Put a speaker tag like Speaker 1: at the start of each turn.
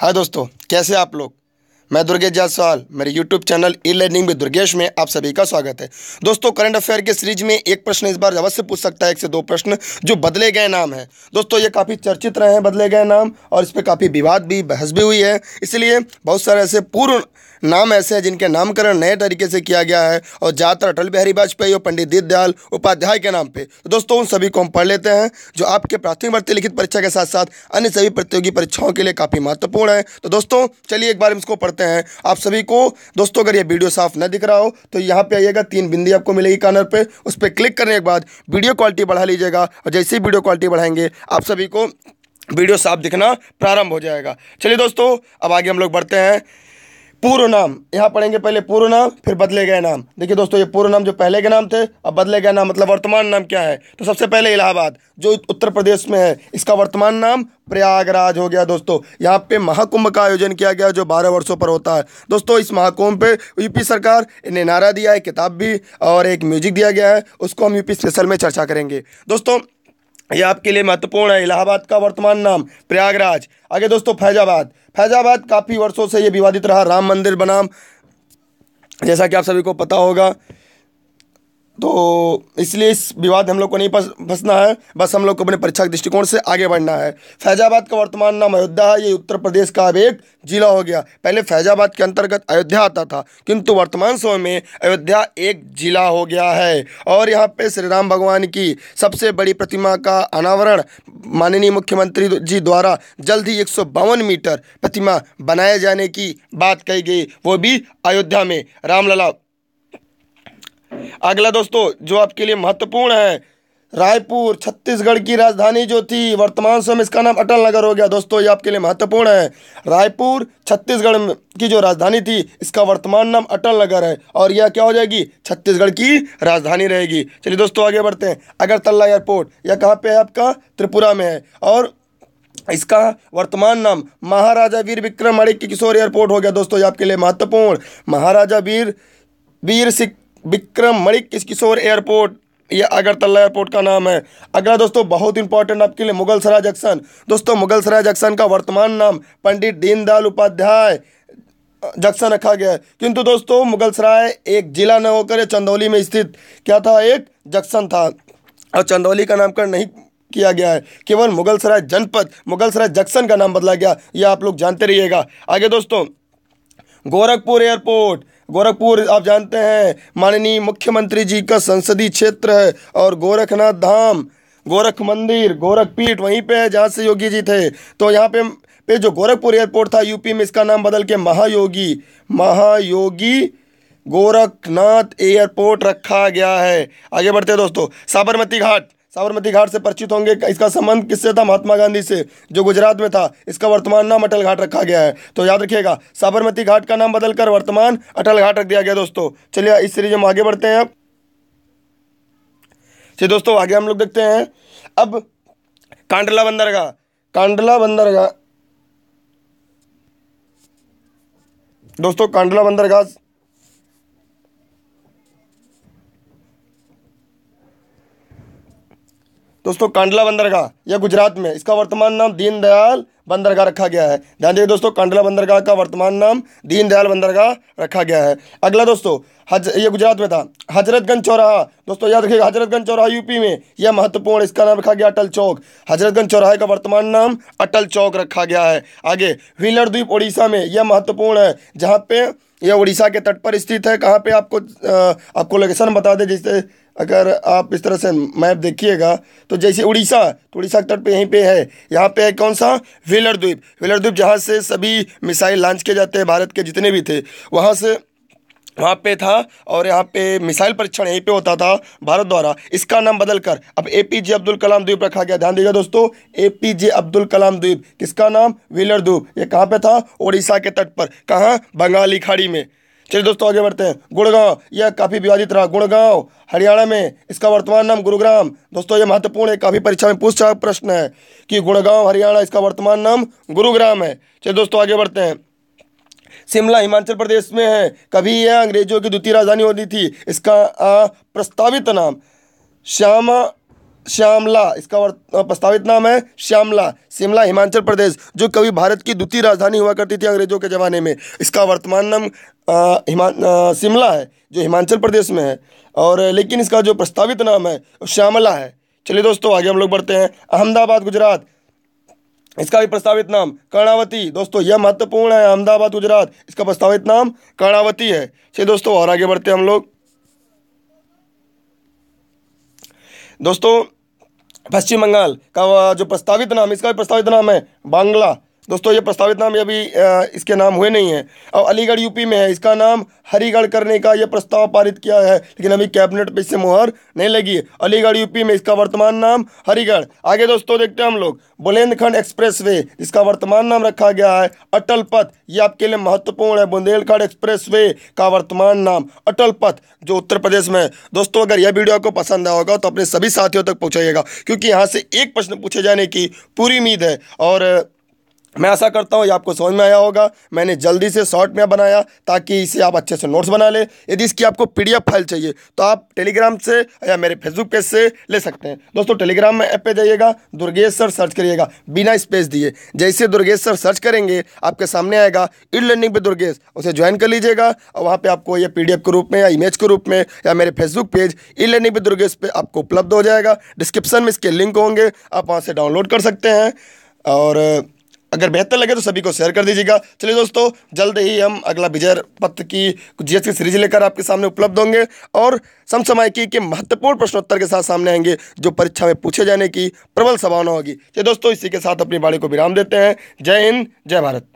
Speaker 1: हाय दोस्तों कैसे आप लोग मैं दुर्गेश जायसवाल मेरे यूट्यूब चैनल ई लर्निंग में दुर्गेश में आप सभी का स्वागत है दोस्तों करंट अफेयर के सीरीज में एक प्रश्न इस बार अवश्य पूछ सकता है एक से दो प्रश्न जो बदले गए नाम है दोस्तों ये काफ़ी चर्चित रहे हैं बदले गए नाम और इस पर काफ़ी विवाद भी बहस भी हुई है इसलिए बहुत सारे ऐसे पूर्व नाम ऐसे हैं जिनके नामकरण नए तरीके से किया गया है और ज़्यादातर अटल बिहारी वाजपेयी और पंडित दीनदयाल उपाध्याय के नाम पे तो दोस्तों उन सभी को हम पढ़ लेते हैं जो आपके प्राथमिक भर्ती लिखित परीक्षा के साथ साथ अन्य सभी प्रतियोगी परीक्षाओं के लिए काफ़ी महत्वपूर्ण है तो दोस्तों चलिए एक बार इसको पढ़ते करते हैं आप सभी को दोस्तों अगर ये वीडियो साफ न दिख रहा हो तो यहाँ पे आइएगा तीन बिंदी आपको मिलेगी कॉर्नर पे उस पर क्लिक करने के बाद वीडियो क्वालिटी बढ़ा लीजिएगा और जैसे ही वीडियो क्वालिटी बढ़ाएंगे आप सभी को वीडियो साफ दिखना प्रारंभ हो जाएगा चलिए दोस्तों अब आगे हम लोग बढ़ते हैं पूर्व नाम यहाँ पढ़ेंगे पहले पूर्व नाम फिर बदले गए नाम देखिए दोस्तों ये पूर्व नाम जो पहले के नाम थे अब बदले गए नाम मतलब वर्तमान नाम क्या है तो सबसे पहले इलाहाबाद जो उत्तर प्रदेश में है इसका वर्तमान नाम प्रयागराज हो गया दोस्तों यहाँ पे महाकुंभ का आयोजन किया गया जो बारह वर्षों पर होता है दोस्तों इस महाकुंभ पे यूपी सरकार ने नारा दिया है किताब भी और एक म्यूजिक दिया गया है उसको हम यूपी स्पेशल में चर्चा करेंगे दोस्तों ये आपके लिए महत्वपूर्ण है इलाहाबाद का वर्तमान नाम प्रयागराज आगे दोस्तों फैजाबाद फैजाबाद काफ़ी वर्षों से ये विवादित रहा राम मंदिर बनाम जैसा कि आप सभी को पता होगा तो इसलिए इस विवाद हम लोग को नहीं फंसना है बस हम लोग को अपने परीक्षा के दृष्टिकोण से आगे बढ़ना है फैजाबाद का वर्तमान नाम अयोध्या है ये उत्तर प्रदेश का अब एक जिला हो गया पहले फैजाबाद के अंतर्गत अयोध्या आता था किंतु वर्तमान समय में अयोध्या एक जिला हो गया है और यहाँ पे श्री राम भगवान की सबसे बड़ी प्रतिमा का अनावरण माननीय मुख्यमंत्री जी द्वारा जल्द ही एक मीटर प्रतिमा बनाए जाने की बात कही गई वो भी अयोध्या में रामलला अगला दोस्तों जो आपके लिए महत्वपूर्ण है रायपुर छत्तीसगढ़ की राजधानी जो थी वर्तमान समय इसका नाम अटल नगर हो गया दोस्तों ये आपके लिए महत्वपूर्ण है रायपुर छत्तीसगढ़ की जो राजधानी थी इसका वर्तमान नाम अटल नगर है और यह क्या हो जाएगी छत्तीसगढ़ की राजधानी रहेगी चलिए दोस्तों आगे बढ़ते हैं अगरतला एयरपोर्ट यह कहाँ पर है आपका त्रिपुरा में है और इसका वर्तमान नाम महाराजा वीर विक्रम अड़िक किशोर एयरपोर्ट हो गया दोस्तों ये आपके लिए महत्वपूर्ण महाराजा वीर वीर सिख विक्रम मणिक किशोर एयरपोर्ट ये अगरतला एयरपोर्ट का नाम है अगला दोस्तों बहुत इंपॉर्टेंट आपके लिए मुगल सराय जंक्शन दोस्तों मुगल सराय जंक्शन का वर्तमान नाम पंडित दीनदयाल उपाध्याय जंक्शन रखा गया है किंतु दोस्तों मुगल सराय एक जिला न होकर चंदौली में स्थित क्या था एक जंक्शन था और चंदौली का नामकरण नहीं किया गया है केवल मुगल सराय जनपद मुगल सराय जंक्शन का नाम बदला गया यह आप लोग जानते रहिएगा आगे दोस्तों गोरखपुर एयरपोर्ट गोरखपुर आप जानते हैं माननीय मुख्यमंत्री जी का संसदीय क्षेत्र है और गोरखनाथ धाम गोरख मंदिर गोरखपीठ वहीं पे है जहाँ से योगी जी थे तो यहाँ पे पे जो गोरखपुर एयरपोर्ट था यूपी में इसका नाम बदल के महायोगी महायोगी गोरखनाथ एयरपोर्ट रखा गया है आगे बढ़ते हैं दोस्तों साबरमती घाट साबरमती घाट से परिचित होंगे इसका संबंध किससे था महात्मा गांधी से जो गुजरात में था इसका वर्तमान नाम अटल घाट रखा गया है तो याद रखिएगा साबरमती घाट का नाम बदलकर वर्तमान अटल घाट रख दिया गया दोस्तों चलिए इस सीरीज में आगे बढ़ते हैं अब चलिए दोस्तों आगे हम लोग देखते हैं अब कांडला बंदरगाह कांडला बंदरगाह दोस्तों कांडला बंदरगाह दोस्तों कांडला बंदरगाह यह गुजरात में इसका वर्तमान नाम दीनदयाल बंदरगाह रखा गया है ध्यान दीजिए दोस्तों कांडला बंदरगाह का वर्तमान नाम दीनदयाल बंदरगाह रखा गया है अगला दोस्तों हज ये गुजरात में था हजरतगंज चौराहा दोस्तों याद रखिएगा हजरतगंज चौराहा यूपी में यह महत्वपूर्ण इसका नाम रखा गया अटल चौक हजरतगंज चौराहे का वर्तमान नाम अटल चौक रखा गया है आगे व्हीलर द्वीप उड़ीसा में यह महत्वपूर्ण है जहाँ पे यह उड़ीसा के तट पर स्थित है कहाँ पे आपको आपको लोकेशन बता दें जिससे अगर आप इस तरह से मैप देखिएगा तो जैसे उड़ीसा तो उड़ीसा के तट पे यहीं पे है यहाँ पे है कौन सा व्हीलर द्वीप व्हीलर द्वीप जहाँ से सभी मिसाइल लॉन्च किए जाते हैं भारत के जितने भी थे वहाँ से वहाँ पे था और यहाँ पे मिसाइल परीक्षण यहीं पे होता था भारत द्वारा इसका नाम बदलकर अब ए पी जे अब्दुल कलाम द्वीप रखा गया ध्यान दीजिएगा दोस्तों ए पी जे अब्दुल कलाम द्वीप किसका नाम व्हीलर द्वीप ये कहाँ पे था उड़ीसा के तट पर कहाँ बंगाली खाड़ी में चलिए दोस्तों आगे बढ़ते हैं गुड़गांव यह काफ़ी विवादित रहा गुड़गांव हरियाणा में इसका वर्तमान नाम गुरुग्राम दोस्तों यह महत्वपूर्ण है काफ़ी परीक्षा में पूछा प्रश्न है कि गुड़गांव हरियाणा इसका वर्तमान नाम गुरुग्राम है चलिए दोस्तों आगे बढ़ते हैं शिमला हिमाचल प्रदेश में है कभी यह अंग्रेजों की द्वितीय राजधानी होती थी इसका प्रस्तावित नाम श्यामा श्यामला इसका प्रस्तावित नाम है श्यामला शिमला हिमाचल प्रदेश जो कभी भारत की द्वितीय राजधानी हुआ करती थी अंग्रेजों के ज़माने में इसका वर्तमान नाम हिमा शिमला है जो हिमाचल प्रदेश में है और लेकिन इसका जो प्रस्तावित नाम है श्यामला है चलिए दोस्तों आगे हम लोग बढ़ते हैं अहमदाबाद गुजरात इसका भी प्रस्तावित नाम कर्णावती दोस्तों यह महत्वपूर्ण है अहमदाबाद गुजरात इसका प्रस्तावित नाम कर्णावती है चलिए दोस्तों और आगे बढ़ते हैं हम लोग दोस्तों पश्चिम बंगाल का जो प्रस्तावित नाम इसका भी प्रस्तावित नाम है बांग्ला दोस्तों ये प्रस्तावित नाम अभी इसके नाम हुए नहीं है अब अलीगढ़ यूपी में है इसका नाम हरीगढ़ करने का ये प्रस्ताव पारित किया है लेकिन अभी कैबिनेट पर इससे मुहर नहीं लगी है अलीगढ़ यूपी में इसका वर्तमान नाम हरीगढ़ आगे दोस्तों देखते हैं हम लोग बुलेंदखंड एक्सप्रेस वे इसका वर्तमान नाम रखा गया है अटल पथ ये आपके लिए महत्वपूर्ण है बुंदेलखंड एक्सप्रेस वे का वर्तमान नाम अटल पथ जो उत्तर प्रदेश में है दोस्तों अगर यह वीडियो आपको पसंद आया होगा तो अपने सभी साथियों तक पहुँचाइएगा क्योंकि यहाँ से एक प्रश्न पूछे जाने की पूरी उम्मीद है और मैं ऐसा करता हूँ ये आपको समझ में आया होगा मैंने जल्दी से शॉर्ट में बनाया ताकि इसे आप अच्छे से नोट्स बना लें यदि इसकी आपको पी फाइल चाहिए तो आप टेलीग्राम से या मेरे फेसबुक पेज से ले सकते हैं दोस्तों टेलीग्राम में ऐप पे जाइएगा दुर्गेश सर सर्च करिएगा बिना स्पेस दिए जैसे दुर्गेश सर सर्च करेंगे आपके सामने आएगा ई लर्निंग पे दुर्गेश उसे ज्वाइन कर लीजिएगा और वहाँ पर आपको यह पी के रूप में या इमेज के रूप में या मेरे फेसबुक पेज ई लर्निंग पे दुर्गेश पर आपको उपलब्ध हो जाएगा डिस्क्रिप्शन में इसके लिंक होंगे आप वहाँ से डाउनलोड कर सकते हैं और अगर बेहतर लगे तो सभी को शेयर कर दीजिएगा चलिए दोस्तों जल्द ही हम अगला विजय पत्र की जीएस की सीरीज लेकर आपके सामने उपलब्ध होंगे और समसामयिकी के महत्वपूर्ण प्रश्नोत्तर के साथ सामने आएंगे जो परीक्षा में पूछे जाने की प्रबल संभावना होगी चलिए दोस्तों इसी के साथ अपनी बाड़ी को विराम देते हैं जय हिंद जय भारत